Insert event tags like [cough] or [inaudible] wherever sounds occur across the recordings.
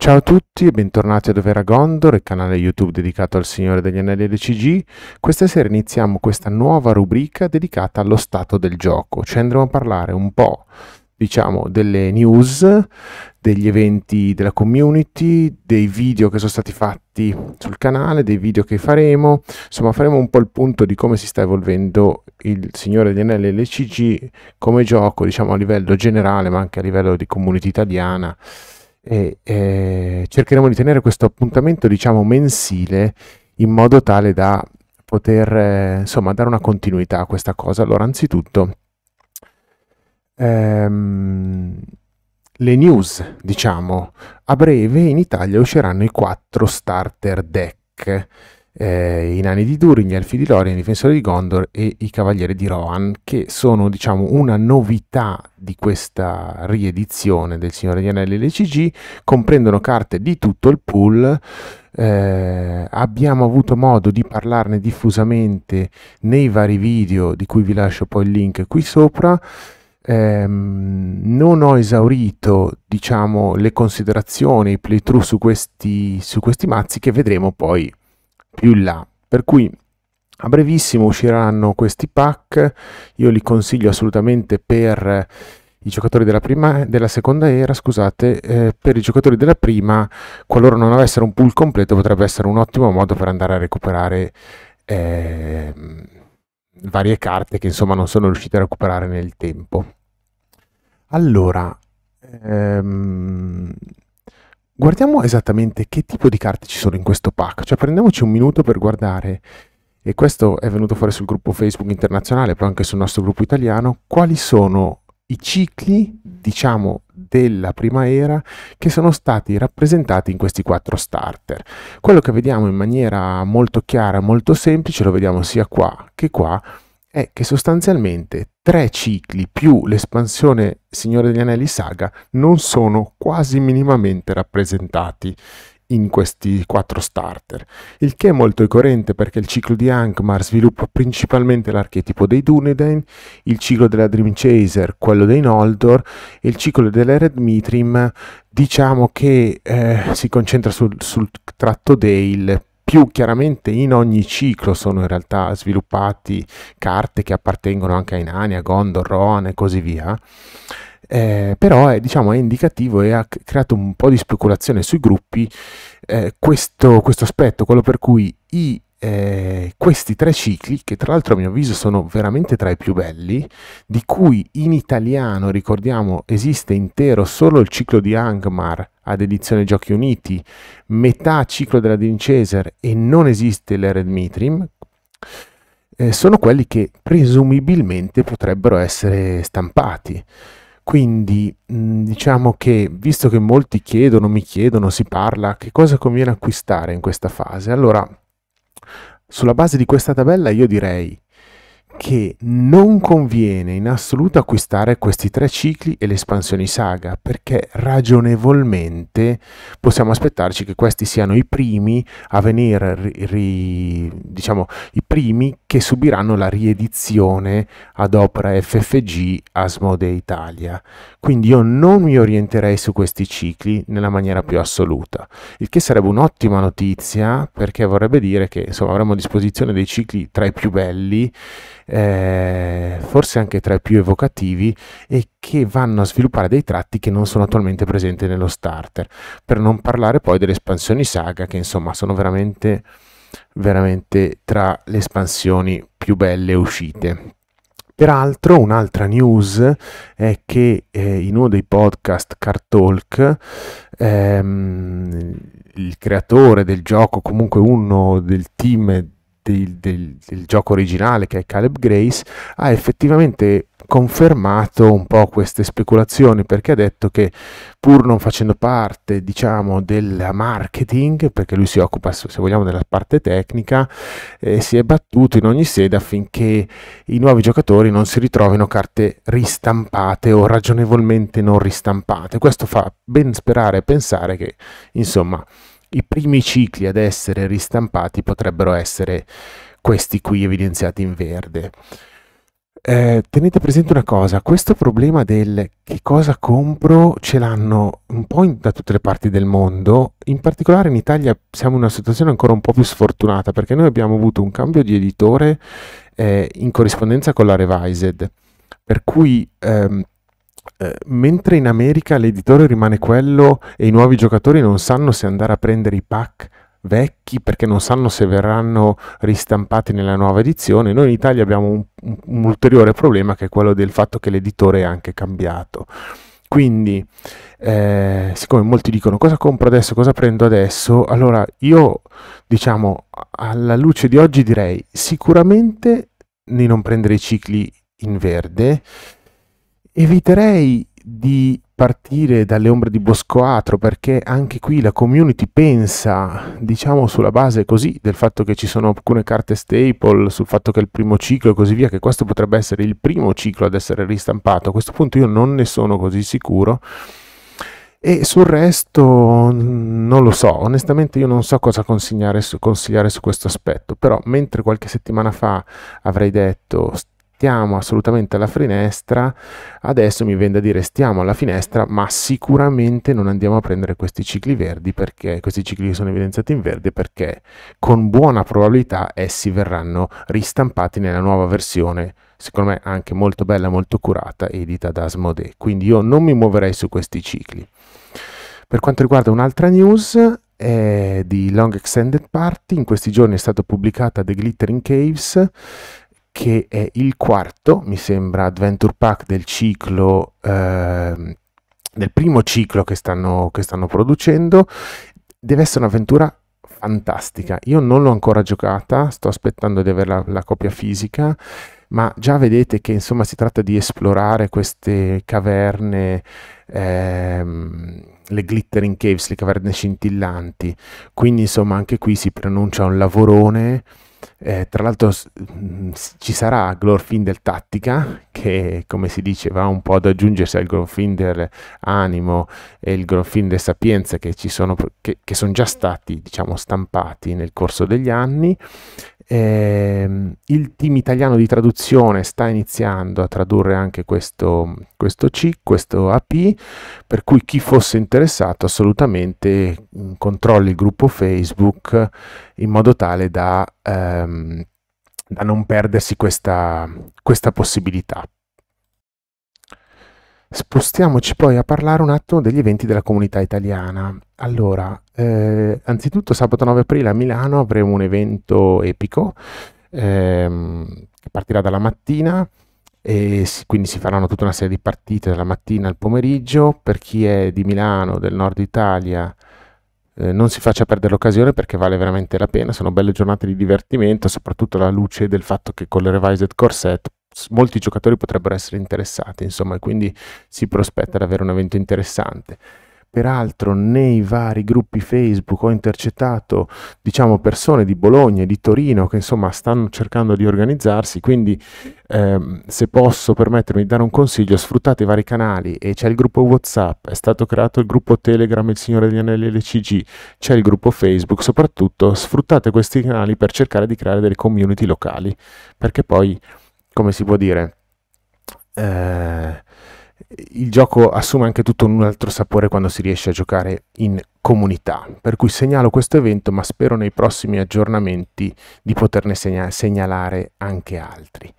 Ciao a tutti e bentornati a Dovera Gondor, il canale YouTube dedicato al Signore degli Anelli LCG. Questa sera iniziamo questa nuova rubrica dedicata allo stato del gioco, Ci andremo a parlare un po' diciamo delle news, degli eventi della community, dei video che sono stati fatti sul canale, dei video che faremo, insomma faremo un po' il punto di come si sta evolvendo il Signore degli Anelli LCG come gioco, diciamo a livello generale, ma anche a livello di community italiana e eh, cercheremo di tenere questo appuntamento diciamo mensile in modo tale da poter eh, insomma dare una continuità a questa cosa allora anzitutto ehm, le news diciamo a breve in Italia usciranno i quattro starter deck eh, i nani di Durin, gli elfi di Lorien, i difensori di Gondor e i cavalieri di Rohan, che sono diciamo una novità di questa riedizione del Signore di Anelli LCG, comprendono carte di tutto il pool. Eh, abbiamo avuto modo di parlarne diffusamente nei vari video di cui vi lascio poi il link qui sopra. Eh, non ho esaurito diciamo, le considerazioni, i playthrough su questi, su questi mazzi che vedremo poi più in là. Per cui a brevissimo usciranno questi pack, io li consiglio assolutamente per i giocatori della, prima, della seconda era, scusate, eh, per i giocatori della prima, qualora non avessero un pool completo, potrebbe essere un ottimo modo per andare a recuperare eh, varie carte che insomma non sono riusciti a recuperare nel tempo. Allora, ehm, Guardiamo esattamente che tipo di carte ci sono in questo pack, cioè prendiamoci un minuto per guardare, e questo è venuto fuori sul gruppo Facebook internazionale, poi anche sul nostro gruppo italiano, quali sono i cicli, diciamo, della prima era che sono stati rappresentati in questi quattro starter. Quello che vediamo in maniera molto chiara, molto semplice, lo vediamo sia qua che qua, è che sostanzialmente tre cicli più l'espansione Signore degli Anelli Saga non sono quasi minimamente rappresentati in questi quattro starter, il che è molto coerente perché il ciclo di Ankmar sviluppa principalmente l'archetipo dei Dunedain, il ciclo della Dream Chaser, quello dei Noldor e il ciclo delle Red Mitrim diciamo che eh, si concentra sul, sul tratto Dale più chiaramente in ogni ciclo sono in realtà sviluppati carte che appartengono anche ai Inani, a Gondor, Rohan e così via. Eh, però è, diciamo, è, indicativo e ha creato un po' di speculazione sui gruppi eh, questo, questo, aspetto, quello per cui i, eh, questi tre cicli, che tra l'altro a mio avviso sono veramente tra i più belli, di cui in italiano ricordiamo esiste intero solo il ciclo di Angmar ad edizione Giochi Uniti, metà ciclo della Dean Caesar e non esiste l'Ered Mitrim, eh, sono quelli che presumibilmente potrebbero essere stampati. Quindi diciamo che, visto che molti chiedono, mi chiedono, si parla, che cosa conviene acquistare in questa fase? Allora, sulla base di questa tabella io direi che non conviene in assoluto acquistare questi tre cicli e le espansioni saga perché ragionevolmente possiamo aspettarci che questi siano i primi a venire, ri, diciamo, i primi che subiranno la riedizione ad opera FFG Asmode Italia. Quindi io non mi orienterei su questi cicli nella maniera più assoluta, il che sarebbe un'ottima notizia perché vorrebbe dire che insomma, avremo a disposizione dei cicli tra i più belli, eh, forse anche tra i più evocativi e che vanno a sviluppare dei tratti che non sono attualmente presenti nello starter, per non parlare poi delle espansioni saga che insomma sono veramente veramente tra le espansioni più belle uscite. Peraltro un'altra news è che eh, in uno dei podcast Car Talk ehm, il creatore del gioco, comunque uno del team del, del, del gioco originale che è Caleb Grace ha effettivamente confermato un po' queste speculazioni perché ha detto che pur non facendo parte diciamo del marketing perché lui si occupa se vogliamo della parte tecnica eh, si è battuto in ogni sede affinché i nuovi giocatori non si ritrovino carte ristampate o ragionevolmente non ristampate questo fa ben sperare e pensare che insomma i primi cicli ad essere ristampati potrebbero essere questi qui evidenziati in verde. Eh, tenete presente una cosa, questo problema del che cosa compro ce l'hanno un po' in, da tutte le parti del mondo, in particolare in Italia siamo in una situazione ancora un po' più sfortunata perché noi abbiamo avuto un cambio di editore eh, in corrispondenza con la Revised, per cui ehm, eh, mentre in America l'editore rimane quello e i nuovi giocatori non sanno se andare a prendere i pack vecchi perché non sanno se verranno ristampati nella nuova edizione. Noi in Italia abbiamo un, un ulteriore problema che è quello del fatto che l'editore è anche cambiato. Quindi, eh, siccome molti dicono cosa compro adesso, cosa prendo adesso, allora io diciamo alla luce di oggi direi sicuramente di non prendere i cicli in verde eviterei di partire dalle ombre di Boscoatro perché anche qui la community pensa, diciamo sulla base così, del fatto che ci sono alcune carte staple, sul fatto che è il primo ciclo e così via, che questo potrebbe essere il primo ciclo ad essere ristampato. A questo punto io non ne sono così sicuro. E sul resto non lo so, onestamente io non so cosa consigliare su, consigliare su questo aspetto, però mentre qualche settimana fa avrei detto stiamo assolutamente alla finestra, adesso mi vende a dire stiamo alla finestra, ma sicuramente non andiamo a prendere questi cicli verdi perché questi cicli sono evidenziati in verde perché con buona probabilità essi verranno ristampati nella nuova versione secondo me anche molto bella, molto curata, edita da Asmode. Quindi io non mi muoverei su questi cicli. Per quanto riguarda un'altra news eh, di Long Extended Party, in questi giorni è stata pubblicata The Glittering Caves, che è il quarto, mi sembra, adventure pack del ciclo, eh, del primo ciclo che stanno, che stanno producendo. Deve essere un'avventura fantastica. Io non l'ho ancora giocata, sto aspettando di avere la, la, copia fisica, ma già vedete che insomma si tratta di esplorare queste caverne, ehm, le glittering caves, le caverne scintillanti. Quindi insomma anche qui si pronuncia un lavorone eh, tra l'altro mm, ci sarà Glorfinder Tattica che come si dice va un po' ad aggiungersi al Glorfinder Animo e il Glorfinder Sapienza che, sono, che, che sono già stati diciamo, stampati nel corso degli anni eh, il team italiano di traduzione sta iniziando a tradurre anche questo, questo C, questo AP, per cui chi fosse interessato assolutamente mm, controlli il gruppo Facebook in modo tale da, ehm, da non perdersi questa, questa possibilità. Spostiamoci poi a parlare un attimo degli eventi della comunità italiana. Allora, eh, anzitutto sabato 9 aprile a Milano avremo un evento epico ehm, che partirà dalla mattina e si, quindi si faranno tutta una serie di partite dalla mattina al pomeriggio. Per chi è di Milano, del nord Italia, eh, non si faccia perdere l'occasione perché vale veramente la pena, sono belle giornate di divertimento, soprattutto alla luce del fatto che con le Revised Corset molti giocatori potrebbero essere interessati, insomma, e quindi si prospetta di avere un evento interessante. Peraltro nei vari gruppi Facebook ho intercettato diciamo, persone di Bologna e di Torino che insomma stanno cercando di organizzarsi, quindi ehm, se posso permettermi di dare un consiglio sfruttate i vari canali e c'è il gruppo Whatsapp, è stato creato il gruppo Telegram Il Signore degli Anelli LCG, c'è il gruppo Facebook, soprattutto sfruttate questi canali per cercare di creare delle community locali, perché poi come si può dire, eh, il gioco assume anche tutto un altro sapore quando si riesce a giocare in comunità. Per cui segnalo questo evento, ma spero nei prossimi aggiornamenti di poterne segna- segnalare anche altri.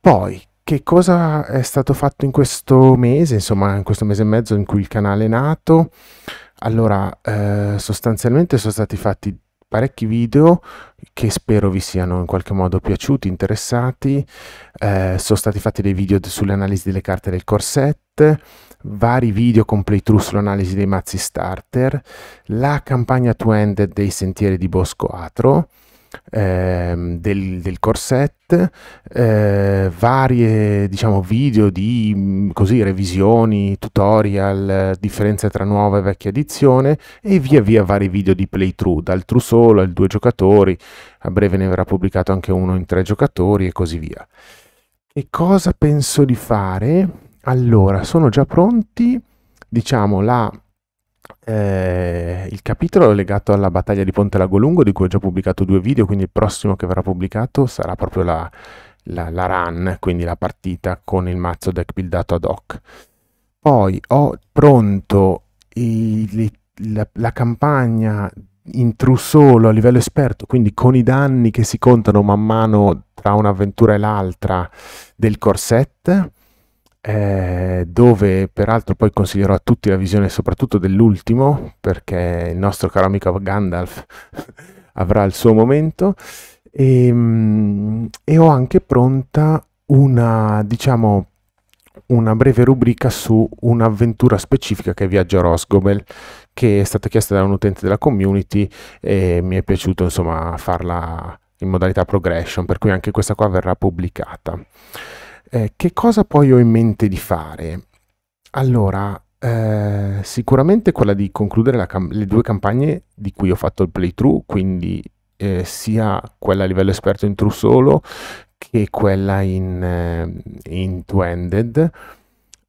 Poi, che cosa è stato fatto in questo mese, insomma, in questo mese e mezzo in cui il canale è nato? Allora, eh, sostanzialmente sono stati fatti parecchi video che spero vi siano in qualche modo piaciuti, interessati. Eh, sono stati fatti dei video sull'analisi delle carte del corset, vari video con playthrough sull'analisi dei mazzi starter, la campagna to end dei sentieri di Bosco Atro ehm, del, del, corset, eh, varie diciamo, video di mm, così, revisioni, tutorial, differenze tra nuova e vecchia edizione e via via vari video di playthrough, dal true solo al due giocatori, a breve ne verrà pubblicato anche uno in tre giocatori e così via. E cosa penso di fare? Allora, sono già pronti, diciamo, la eh, il capitolo è legato alla battaglia di Ponte Lago Lungo, di cui ho già pubblicato due video, quindi il prossimo che verrà pubblicato sarà proprio la, la, la run, quindi la partita con il mazzo deck buildato ad hoc. Poi ho pronto il, la, la, campagna solo a livello esperto, quindi con i danni che si contano man mano tra un'avventura e l'altra del corset eh, dove peraltro poi consiglierò a tutti la visione soprattutto dell'ultimo, perché il nostro caro amico Gandalf [laughs] avrà il suo momento, e, ehm, e, ho anche pronta una, diciamo, una breve rubrica su un'avventura specifica che è Viaggio a Rosgobel, che è stata chiesta da un utente della community e mi è piaciuto insomma farla in modalità progression, per cui anche questa qua verrà pubblicata. Eh, che cosa poi ho in mente di fare? Allora, eh, sicuramente quella di concludere le due campagne di cui ho fatto il playthrough, quindi eh, sia quella a livello esperto in True Solo che quella in, eh, in Two-Ended,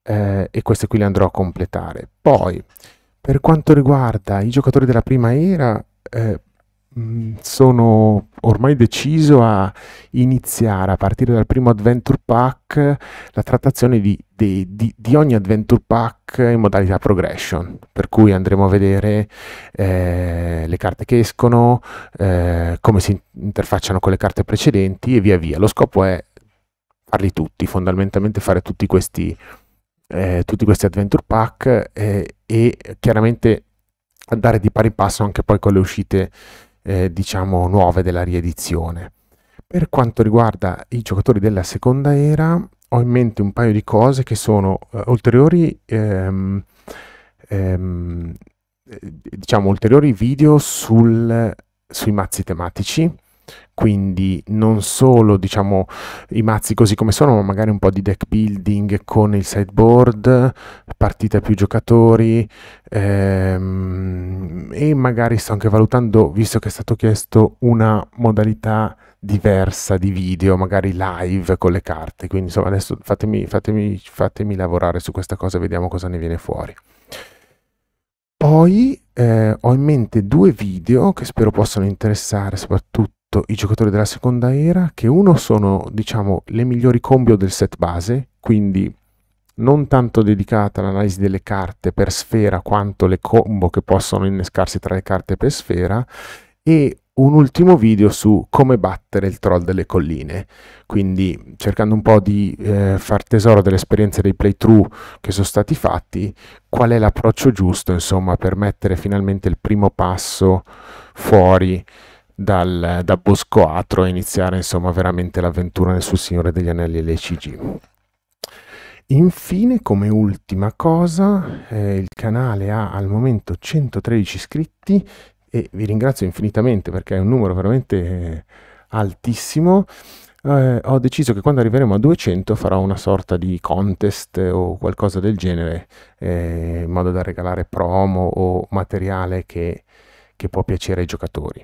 eh, e queste qui le andrò a completare. Poi, per quanto riguarda i giocatori della prima era, eh, Mm, sono ormai deciso a iniziare a partire dal primo adventure pack la trattazione di, di, di, di ogni adventure pack in modalità progression per cui andremo a vedere eh, le carte che escono eh, come si interfacciano con le carte precedenti e via via lo scopo è farli tutti fondamentalmente fare tutti questi eh, tutti questi adventure pack eh, e chiaramente andare di pari passo anche poi con le uscite eh, diciamo nuove della riedizione. Per quanto riguarda i giocatori della seconda era, ho in mente un paio di cose che sono eh, ulteriori, ehm, ehm, eh, diciamo, ulteriori video sul, sui mazzi tematici quindi non solo diciamo i mazzi così come sono ma magari un po' di deck building con il sideboard partita più giocatori ehm, e magari sto anche valutando visto che è stato chiesto una modalità diversa di video magari live con le carte quindi insomma adesso fatemi, fatemi, fatemi lavorare su questa cosa e vediamo cosa ne viene fuori poi eh, ho in mente due video che spero possano interessare soprattutto detto i giocatori della seconda era che uno sono diciamo le migliori combo del set base, quindi non tanto dedicata all'analisi delle carte per sfera quanto le combo che possono innescarsi tra le carte per sfera e un ultimo video su come battere il troll delle colline, quindi cercando un po' di eh, far tesoro delle esperienze dei playthrough che sono stati fatti, qual è l'approccio giusto, insomma, per mettere finalmente il primo passo fuori dal, da Bosco Atro e iniziare insomma veramente l'avventura nel suo Signore degli Anelli e le LCG. Infine, come ultima cosa, eh, il canale ha al momento 113 iscritti e vi ringrazio infinitamente perché è un numero veramente eh, altissimo. Eh, ho deciso che quando arriveremo a 200 farò una sorta di contest o qualcosa del genere eh, in modo da regalare promo o materiale che, che può piacere ai giocatori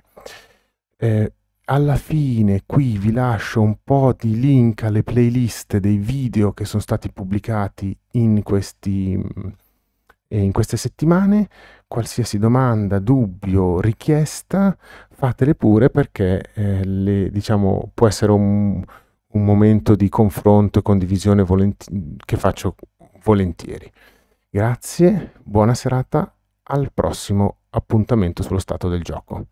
eh, alla fine qui vi lascio un po' di link alle playlist dei video che sono stati pubblicati in, questi, mm, eh, in queste settimane. Qualsiasi domanda, dubbio, richiesta, fatele pure perché eh, le, diciamo, può essere un, un, momento di confronto e condivisione volenti- che faccio volentieri. Grazie, buona serata, al prossimo appuntamento sullo stato del gioco.